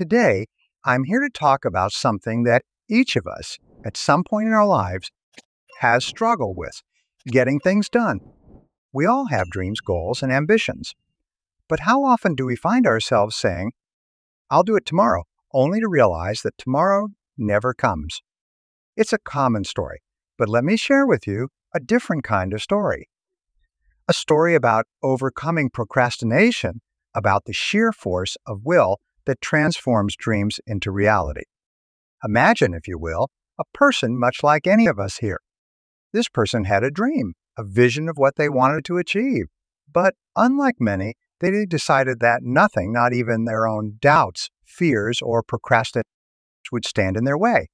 Today, I'm here to talk about something that each of us, at some point in our lives, has struggled with getting things done. We all have dreams, goals, and ambitions. But how often do we find ourselves saying, I'll do it tomorrow, only to realize that tomorrow never comes? It's a common story, but let me share with you a different kind of story. A story about overcoming procrastination, about the sheer force of will that transforms dreams into reality. Imagine, if you will, a person much like any of us here. This person had a dream, a vision of what they wanted to achieve. But unlike many, they decided that nothing, not even their own doubts, fears, or procrastination, would stand in their way.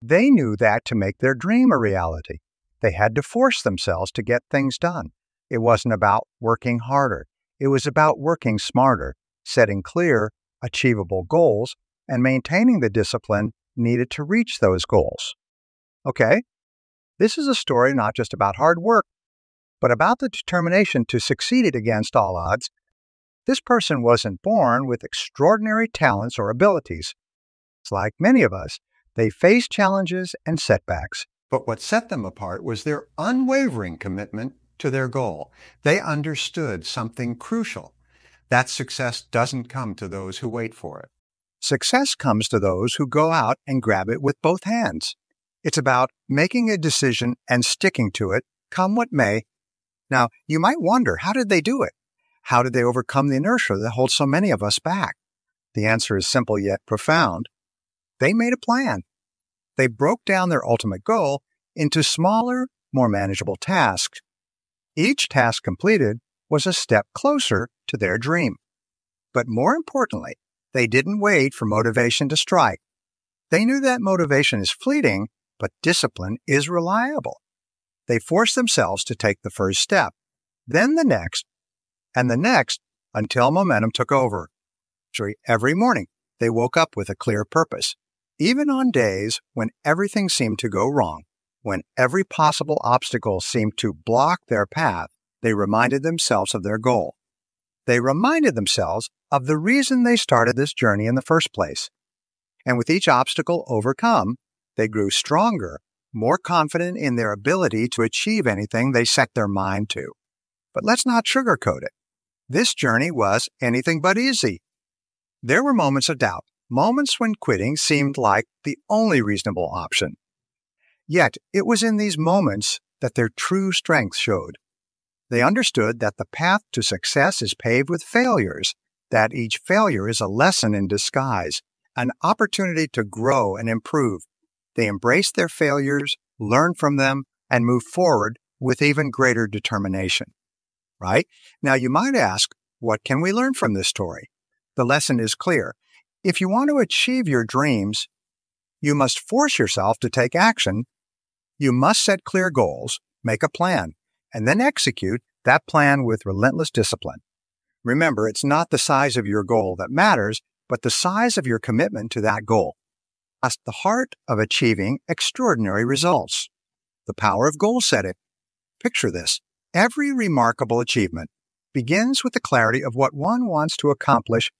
They knew that to make their dream a reality, they had to force themselves to get things done. It wasn't about working harder. It was about working smarter, setting clear, achievable goals and maintaining the discipline needed to reach those goals. Okay, this is a story not just about hard work, but about the determination to succeed it against all odds. This person wasn't born with extraordinary talents or abilities. It's like many of us, they faced challenges and setbacks. But what set them apart was their unwavering commitment to their goal. They understood something crucial that success doesn't come to those who wait for it. Success comes to those who go out and grab it with both hands. It's about making a decision and sticking to it, come what may. Now, you might wonder, how did they do it? How did they overcome the inertia that holds so many of us back? The answer is simple yet profound. They made a plan. They broke down their ultimate goal into smaller, more manageable tasks. Each task completed was a step closer to their dream. But more importantly, they didn't wait for motivation to strike. They knew that motivation is fleeting, but discipline is reliable. They forced themselves to take the first step, then the next, and the next until momentum took over. Every morning, they woke up with a clear purpose, even on days when everything seemed to go wrong, when every possible obstacle seemed to block their path they reminded themselves of their goal. They reminded themselves of the reason they started this journey in the first place. And with each obstacle overcome, they grew stronger, more confident in their ability to achieve anything they set their mind to. But let's not sugarcoat it. This journey was anything but easy. There were moments of doubt, moments when quitting seemed like the only reasonable option. Yet, it was in these moments that their true strength showed. They understood that the path to success is paved with failures, that each failure is a lesson in disguise, an opportunity to grow and improve. They embraced their failures, learned from them, and moved forward with even greater determination. Right? Now you might ask, what can we learn from this story? The lesson is clear. If you want to achieve your dreams, you must force yourself to take action. You must set clear goals, make a plan, and then execute that plan with relentless discipline. Remember, it's not the size of your goal that matters, but the size of your commitment to that goal. That's the heart of achieving extraordinary results. The power of goal setting. Picture this. Every remarkable achievement begins with the clarity of what one wants to accomplish.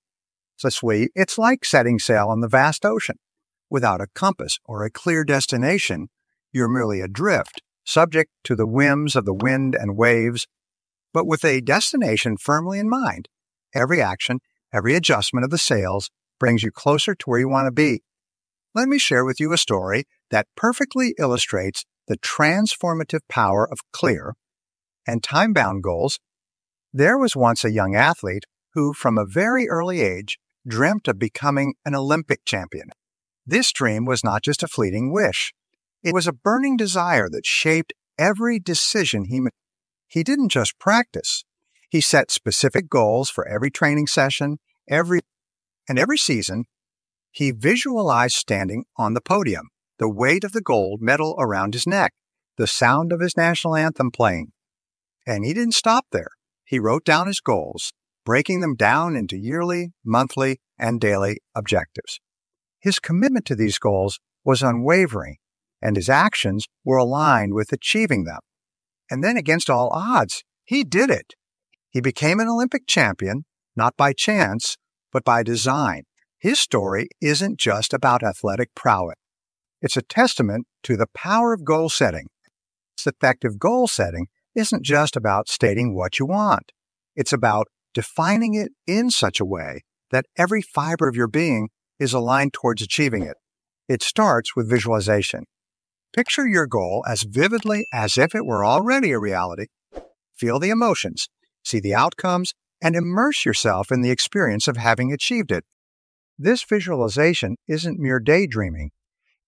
This way, it's like setting sail on the vast ocean. Without a compass or a clear destination, you're merely adrift subject to the whims of the wind and waves, but with a destination firmly in mind. Every action, every adjustment of the sails brings you closer to where you want to be. Let me share with you a story that perfectly illustrates the transformative power of clear and time bound goals. There was once a young athlete who, from a very early age, dreamt of becoming an Olympic champion. This dream was not just a fleeting wish. It was a burning desire that shaped every decision he made. He didn't just practice. He set specific goals for every training session, every and every season. He visualized standing on the podium, the weight of the gold medal around his neck, the sound of his national anthem playing. And he didn't stop there. He wrote down his goals, breaking them down into yearly, monthly, and daily objectives. His commitment to these goals was unwavering and his actions were aligned with achieving them. And then, against all odds, he did it. He became an Olympic champion, not by chance, but by design. His story isn't just about athletic prowess. It's a testament to the power of goal setting. It's effective goal setting isn't just about stating what you want. It's about defining it in such a way that every fiber of your being is aligned towards achieving it. It starts with visualization. Picture your goal as vividly as if it were already a reality. Feel the emotions, see the outcomes, and immerse yourself in the experience of having achieved it. This visualization isn't mere daydreaming.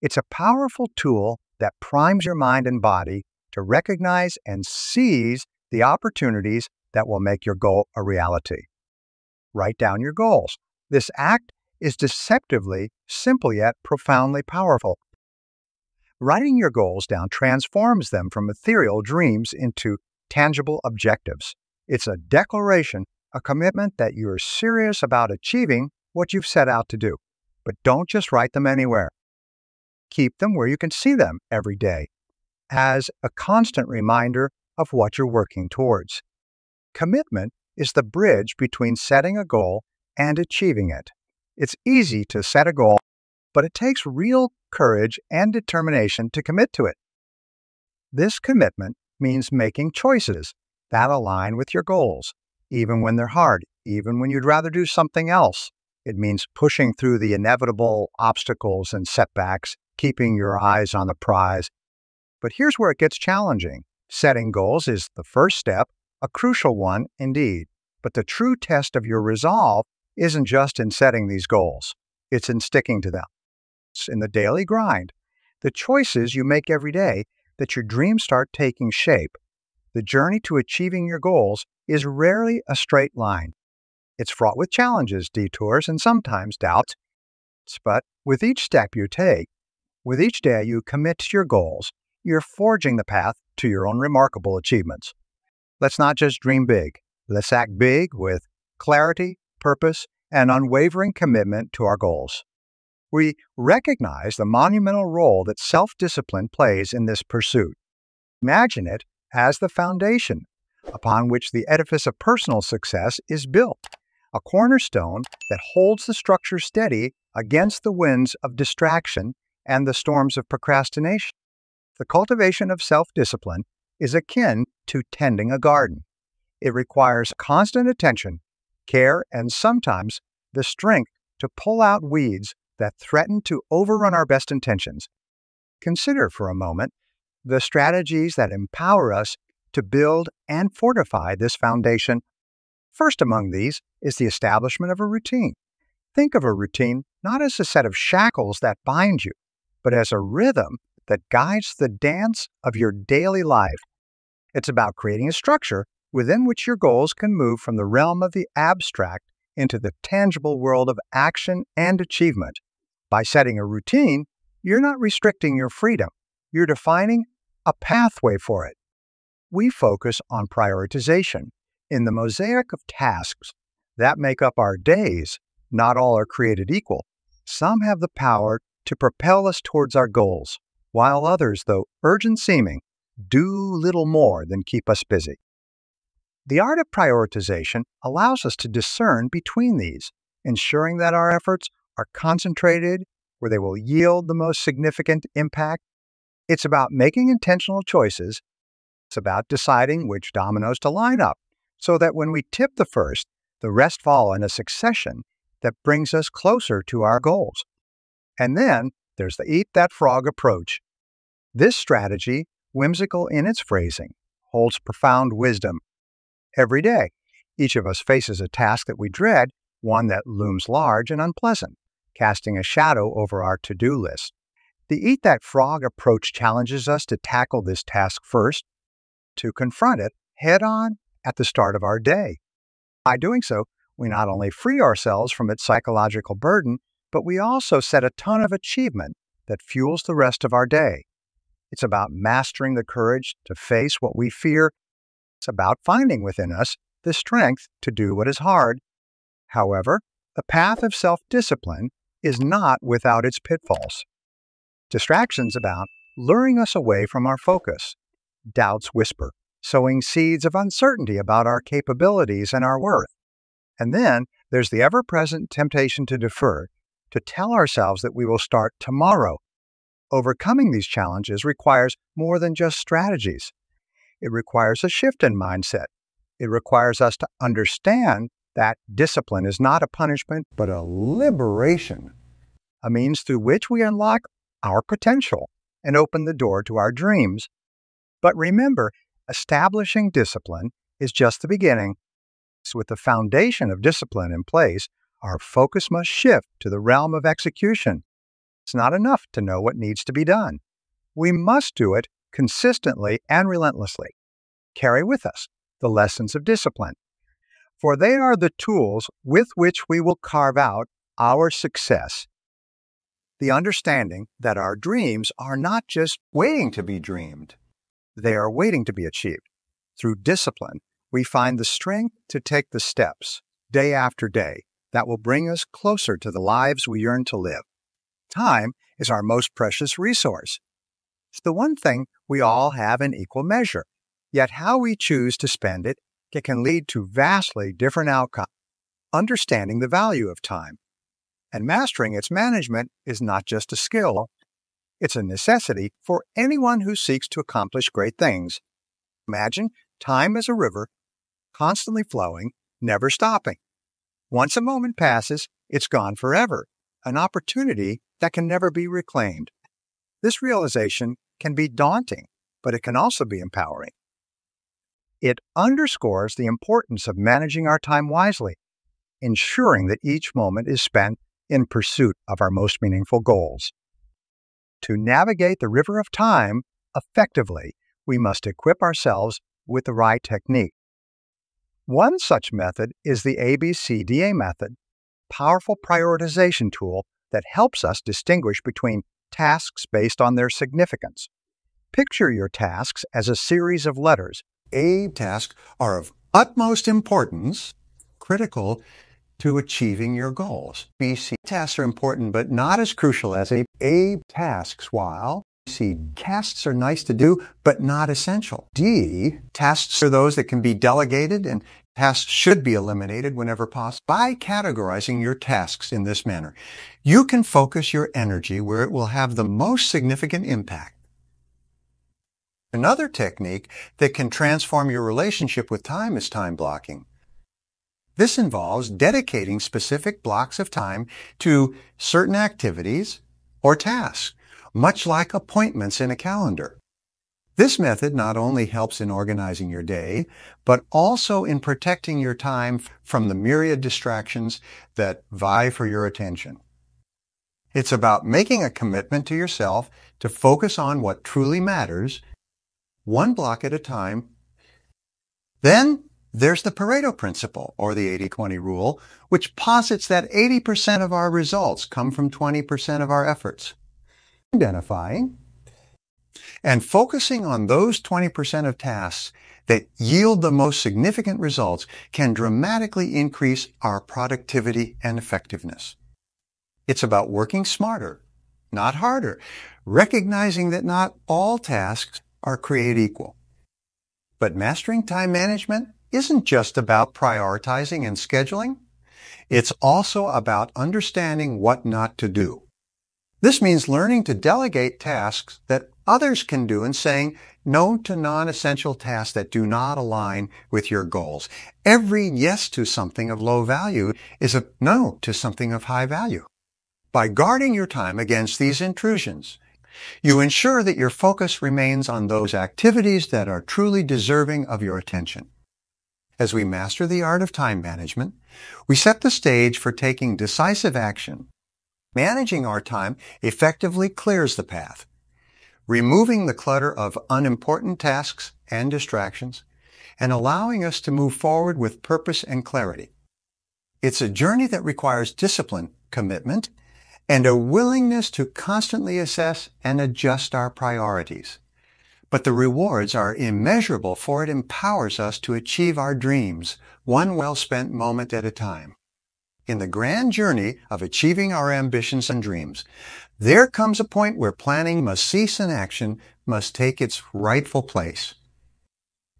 It's a powerful tool that primes your mind and body to recognize and seize the opportunities that will make your goal a reality. Write down your goals. This act is deceptively simple yet profoundly powerful. Writing your goals down transforms them from ethereal dreams into tangible objectives. It's a declaration, a commitment that you're serious about achieving what you've set out to do. But don't just write them anywhere. Keep them where you can see them every day as a constant reminder of what you're working towards. Commitment is the bridge between setting a goal and achieving it. It's easy to set a goal but it takes real courage and determination to commit to it. This commitment means making choices that align with your goals, even when they're hard, even when you'd rather do something else. It means pushing through the inevitable obstacles and setbacks, keeping your eyes on the prize. But here's where it gets challenging. Setting goals is the first step, a crucial one indeed. But the true test of your resolve isn't just in setting these goals, it's in sticking to them in the daily grind, the choices you make every day, that your dreams start taking shape. The journey to achieving your goals is rarely a straight line. It's fraught with challenges, detours, and sometimes doubts. But with each step you take, with each day you commit to your goals, you're forging the path to your own remarkable achievements. Let's not just dream big, let's act big with clarity, purpose, and unwavering commitment to our goals we recognize the monumental role that self discipline plays in this pursuit. Imagine it as the foundation upon which the edifice of personal success is built, a cornerstone that holds the structure steady against the winds of distraction and the storms of procrastination. The cultivation of self discipline is akin to tending a garden. It requires constant attention, care, and sometimes the strength to pull out weeds that threaten to overrun our best intentions, consider for a moment the strategies that empower us to build and fortify this foundation. First among these is the establishment of a routine. Think of a routine not as a set of shackles that bind you, but as a rhythm that guides the dance of your daily life. It's about creating a structure within which your goals can move from the realm of the abstract into the tangible world of action and achievement. By setting a routine, you're not restricting your freedom, you're defining a pathway for it. We focus on prioritization. In the mosaic of tasks that make up our days, not all are created equal. Some have the power to propel us towards our goals, while others, though urgent seeming, do little more than keep us busy. The art of prioritization allows us to discern between these, ensuring that our efforts are concentrated, where they will yield the most significant impact. It's about making intentional choices. It's about deciding which dominoes to line up so that when we tip the first, the rest fall in a succession that brings us closer to our goals. And then there's the eat that frog approach. This strategy, whimsical in its phrasing, holds profound wisdom. Every day, each of us faces a task that we dread, one that looms large and unpleasant casting a shadow over our to do list. The Eat That Frog approach challenges us to tackle this task first, to confront it head on at the start of our day. By doing so, we not only free ourselves from its psychological burden, but we also set a ton of achievement that fuels the rest of our day. It's about mastering the courage to face what we fear. It's about finding within us the strength to do what is hard. However, the path of self discipline is not without its pitfalls. Distractions about luring us away from our focus. Doubts whisper, sowing seeds of uncertainty about our capabilities and our worth. And then there's the ever present temptation to defer, to tell ourselves that we will start tomorrow. Overcoming these challenges requires more than just strategies. It requires a shift in mindset. It requires us to understand that discipline is not a punishment, but a liberation, a means through which we unlock our potential and open the door to our dreams. But remember, establishing discipline is just the beginning. So with the foundation of discipline in place, our focus must shift to the realm of execution. It's not enough to know what needs to be done. We must do it consistently and relentlessly. Carry with us the lessons of discipline for they are the tools with which we will carve out our success. The understanding that our dreams are not just waiting to be dreamed, they are waiting to be achieved. Through discipline, we find the strength to take the steps, day after day, that will bring us closer to the lives we yearn to live. Time is our most precious resource. It's the one thing we all have in equal measure, yet how we choose to spend it that can lead to vastly different outcomes. Understanding the value of time and mastering its management is not just a skill, it's a necessity for anyone who seeks to accomplish great things. Imagine time as a river, constantly flowing, never stopping. Once a moment passes, it's gone forever, an opportunity that can never be reclaimed. This realization can be daunting, but it can also be empowering. It underscores the importance of managing our time wisely, ensuring that each moment is spent in pursuit of our most meaningful goals. To navigate the river of time effectively, we must equip ourselves with the right technique. One such method is the ABCDA method, powerful prioritization tool that helps us distinguish between tasks based on their significance. Picture your tasks as a series of letters a task are of utmost importance, critical to achieving your goals. B, C tasks are important, but not as crucial as A, A tasks, while C tasks are nice to do, but not essential. D, tasks are those that can be delegated and tasks should be eliminated whenever possible. By categorizing your tasks in this manner, you can focus your energy where it will have the most significant impact. Another technique that can transform your relationship with time is time blocking. This involves dedicating specific blocks of time to certain activities or tasks, much like appointments in a calendar. This method not only helps in organizing your day, but also in protecting your time from the myriad distractions that vie for your attention. It's about making a commitment to yourself to focus on what truly matters one block at a time. Then there's the Pareto principle, or the 80-20 rule, which posits that 80% of our results come from 20% of our efforts. Identifying and focusing on those 20% of tasks that yield the most significant results can dramatically increase our productivity and effectiveness. It's about working smarter, not harder, recognizing that not all tasks are created equal. But mastering time management isn't just about prioritizing and scheduling. It's also about understanding what not to do. This means learning to delegate tasks that others can do and saying no to non-essential tasks that do not align with your goals. Every yes to something of low value is a no to something of high value. By guarding your time against these intrusions, you ensure that your focus remains on those activities that are truly deserving of your attention. As we master the art of time management, we set the stage for taking decisive action. Managing our time effectively clears the path, removing the clutter of unimportant tasks and distractions, and allowing us to move forward with purpose and clarity. It's a journey that requires discipline, commitment, and a willingness to constantly assess and adjust our priorities. But the rewards are immeasurable for it empowers us to achieve our dreams, one well-spent moment at a time. In the grand journey of achieving our ambitions and dreams, there comes a point where planning must cease and action must take its rightful place.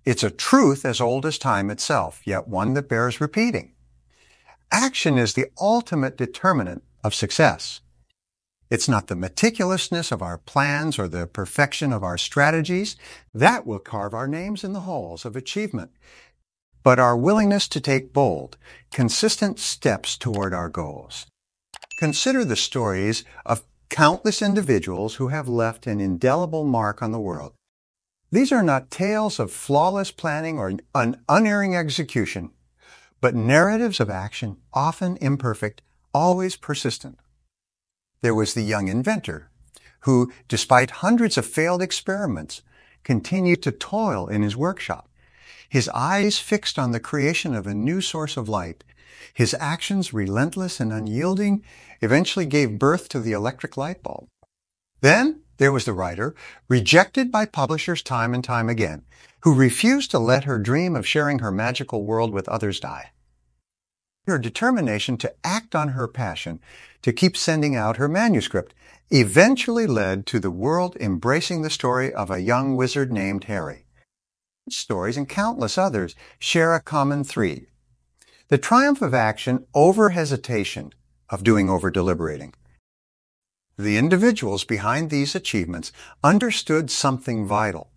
It's a truth as old as time itself, yet one that bears repeating. Action is the ultimate determinant of success. It's not the meticulousness of our plans or the perfection of our strategies that will carve our names in the halls of achievement, but our willingness to take bold, consistent steps toward our goals. Consider the stories of countless individuals who have left an indelible mark on the world. These are not tales of flawless planning or an unerring execution, but narratives of action, often imperfect, always persistent. There was the young inventor, who, despite hundreds of failed experiments, continued to toil in his workshop. His eyes fixed on the creation of a new source of light, his actions relentless and unyielding, eventually gave birth to the electric light bulb. Then there was the writer, rejected by publishers time and time again, who refused to let her dream of sharing her magical world with others die her determination to act on her passion to keep sending out her manuscript eventually led to the world embracing the story of a young wizard named Harry. Stories and countless others share a common thread. The triumph of action over hesitation, of doing over deliberating. The individuals behind these achievements understood something vital,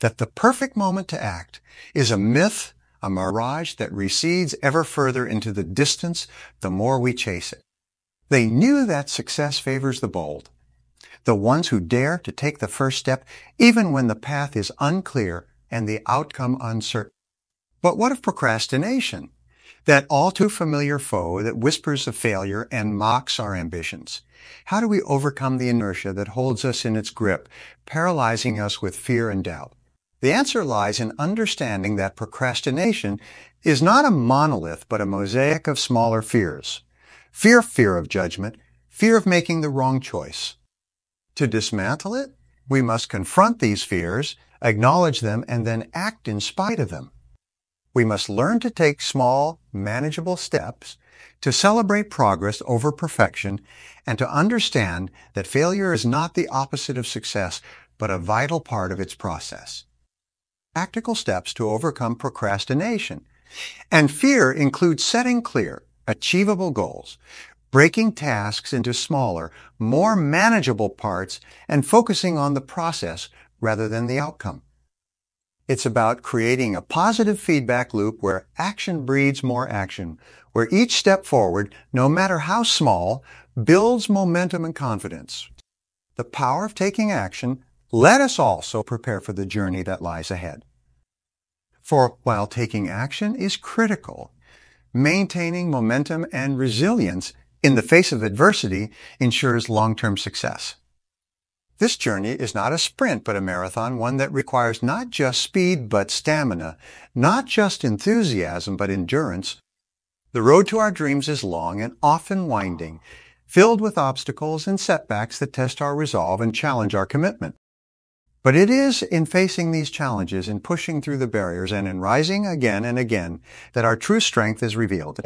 that the perfect moment to act is a myth a mirage that recedes ever further into the distance the more we chase it. They knew that success favors the bold, the ones who dare to take the first step even when the path is unclear and the outcome uncertain. But what of procrastination? That all too familiar foe that whispers of failure and mocks our ambitions. How do we overcome the inertia that holds us in its grip, paralyzing us with fear and doubt? The answer lies in understanding that procrastination is not a monolith, but a mosaic of smaller fears. Fear, fear of judgment, fear of making the wrong choice. To dismantle it, we must confront these fears, acknowledge them, and then act in spite of them. We must learn to take small, manageable steps to celebrate progress over perfection and to understand that failure is not the opposite of success, but a vital part of its process practical steps to overcome procrastination. And fear includes setting clear, achievable goals, breaking tasks into smaller, more manageable parts, and focusing on the process rather than the outcome. It's about creating a positive feedback loop where action breeds more action, where each step forward, no matter how small, builds momentum and confidence. The power of taking action let us also prepare for the journey that lies ahead. For while taking action is critical, maintaining momentum and resilience in the face of adversity ensures long-term success. This journey is not a sprint, but a marathon, one that requires not just speed, but stamina, not just enthusiasm, but endurance. The road to our dreams is long and often winding, filled with obstacles and setbacks that test our resolve and challenge our commitment. But it is in facing these challenges, in pushing through the barriers, and in rising again and again that our true strength is revealed.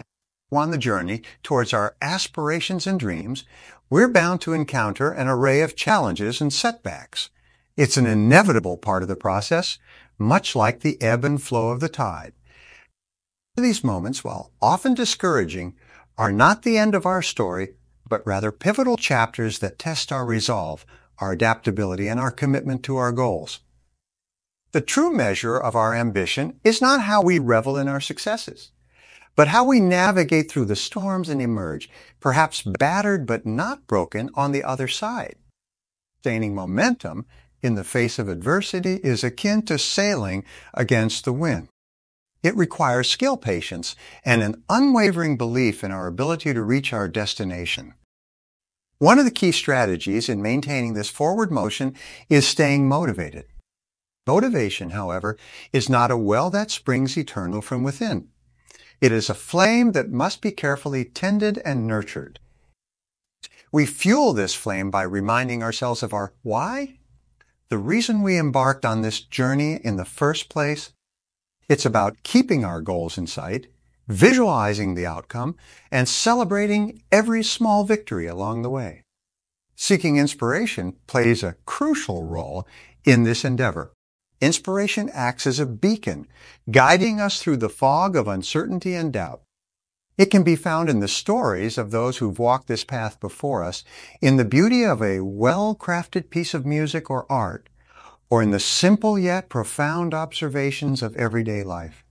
On the journey towards our aspirations and dreams, we're bound to encounter an array of challenges and setbacks. It's an inevitable part of the process, much like the ebb and flow of the tide. These moments, while often discouraging, are not the end of our story, but rather pivotal chapters that test our resolve, our adaptability, and our commitment to our goals. The true measure of our ambition is not how we revel in our successes, but how we navigate through the storms and emerge, perhaps battered but not broken, on the other side. Gaining momentum in the face of adversity is akin to sailing against the wind. It requires skill, patience, and an unwavering belief in our ability to reach our destination. One of the key strategies in maintaining this forward motion is staying motivated. Motivation, however, is not a well that springs eternal from within. It is a flame that must be carefully tended and nurtured. We fuel this flame by reminding ourselves of our why, the reason we embarked on this journey in the first place. It's about keeping our goals in sight visualizing the outcome, and celebrating every small victory along the way. Seeking inspiration plays a crucial role in this endeavor. Inspiration acts as a beacon, guiding us through the fog of uncertainty and doubt. It can be found in the stories of those who've walked this path before us, in the beauty of a well-crafted piece of music or art, or in the simple yet profound observations of everyday life.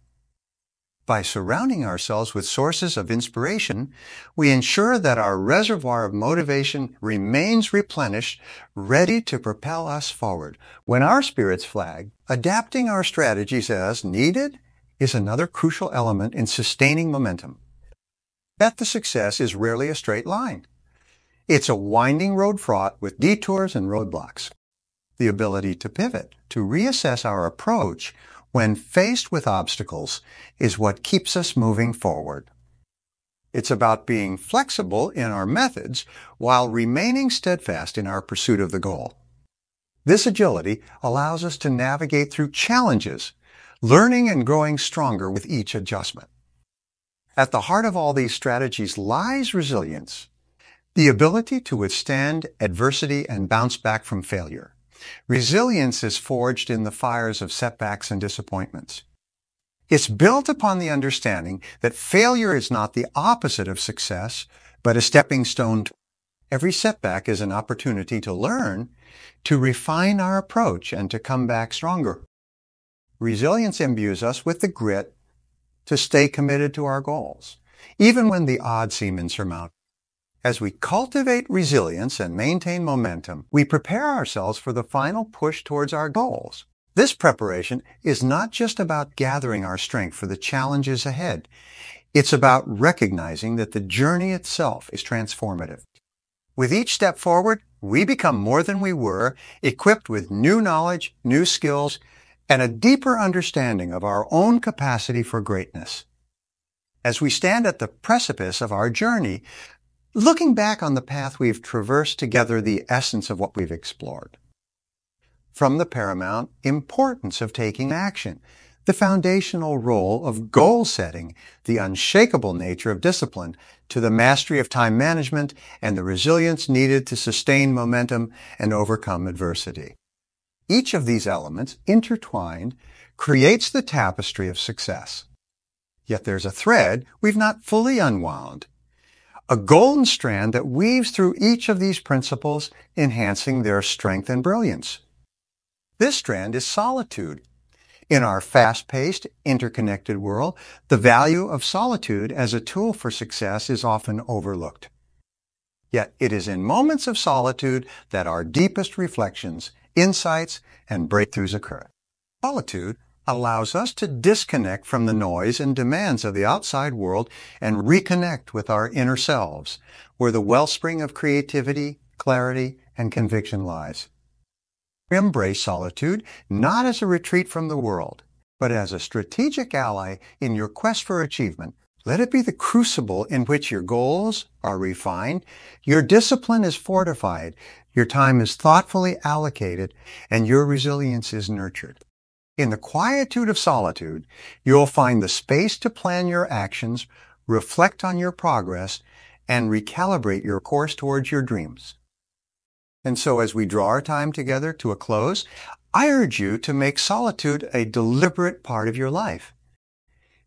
By surrounding ourselves with sources of inspiration, we ensure that our reservoir of motivation remains replenished, ready to propel us forward. When our spirits flag, adapting our strategies as needed is another crucial element in sustaining momentum. Bet the success is rarely a straight line. It's a winding road fraught with detours and roadblocks. The ability to pivot, to reassess our approach, when faced with obstacles is what keeps us moving forward. It's about being flexible in our methods while remaining steadfast in our pursuit of the goal. This agility allows us to navigate through challenges, learning and growing stronger with each adjustment. At the heart of all these strategies lies resilience, the ability to withstand adversity and bounce back from failure. Resilience is forged in the fires of setbacks and disappointments. It's built upon the understanding that failure is not the opposite of success, but a stepping stone. Every setback is an opportunity to learn, to refine our approach, and to come back stronger. Resilience imbues us with the grit to stay committed to our goals, even when the odds seem insurmountable. As we cultivate resilience and maintain momentum, we prepare ourselves for the final push towards our goals. This preparation is not just about gathering our strength for the challenges ahead. It's about recognizing that the journey itself is transformative. With each step forward, we become more than we were, equipped with new knowledge, new skills, and a deeper understanding of our own capacity for greatness. As we stand at the precipice of our journey, Looking back on the path we've traversed together, the essence of what we've explored. From the paramount importance of taking action, the foundational role of goal setting, the unshakable nature of discipline, to the mastery of time management and the resilience needed to sustain momentum and overcome adversity. Each of these elements, intertwined, creates the tapestry of success. Yet there's a thread we've not fully unwound a golden strand that weaves through each of these principles, enhancing their strength and brilliance. This strand is solitude. In our fast-paced, interconnected world, the value of solitude as a tool for success is often overlooked. Yet it is in moments of solitude that our deepest reflections, insights, and breakthroughs occur. Solitude allows us to disconnect from the noise and demands of the outside world and reconnect with our inner selves, where the wellspring of creativity, clarity, and conviction lies. We embrace solitude not as a retreat from the world, but as a strategic ally in your quest for achievement. Let it be the crucible in which your goals are refined, your discipline is fortified, your time is thoughtfully allocated, and your resilience is nurtured. In the quietude of solitude, you'll find the space to plan your actions, reflect on your progress, and recalibrate your course towards your dreams. And so as we draw our time together to a close, I urge you to make solitude a deliberate part of your life.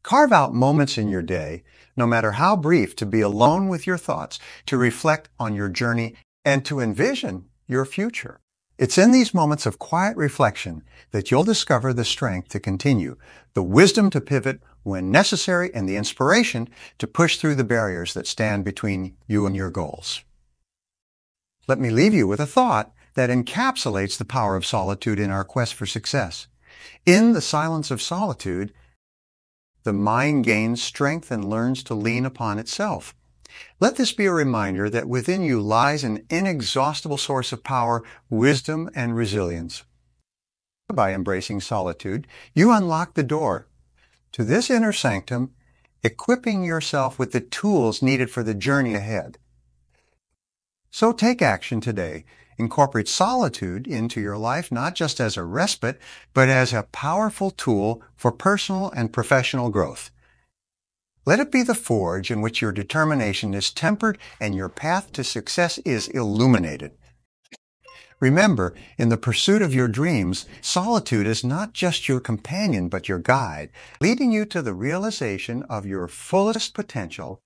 Carve out moments in your day, no matter how brief, to be alone with your thoughts, to reflect on your journey, and to envision your future. It's in these moments of quiet reflection that you'll discover the strength to continue, the wisdom to pivot when necessary, and the inspiration to push through the barriers that stand between you and your goals. Let me leave you with a thought that encapsulates the power of solitude in our quest for success. In the silence of solitude, the mind gains strength and learns to lean upon itself. Let this be a reminder that within you lies an inexhaustible source of power, wisdom, and resilience. By embracing solitude, you unlock the door to this inner sanctum, equipping yourself with the tools needed for the journey ahead. So take action today. Incorporate solitude into your life, not just as a respite, but as a powerful tool for personal and professional growth. Let it be the forge in which your determination is tempered and your path to success is illuminated. Remember, in the pursuit of your dreams, solitude is not just your companion but your guide, leading you to the realization of your fullest potential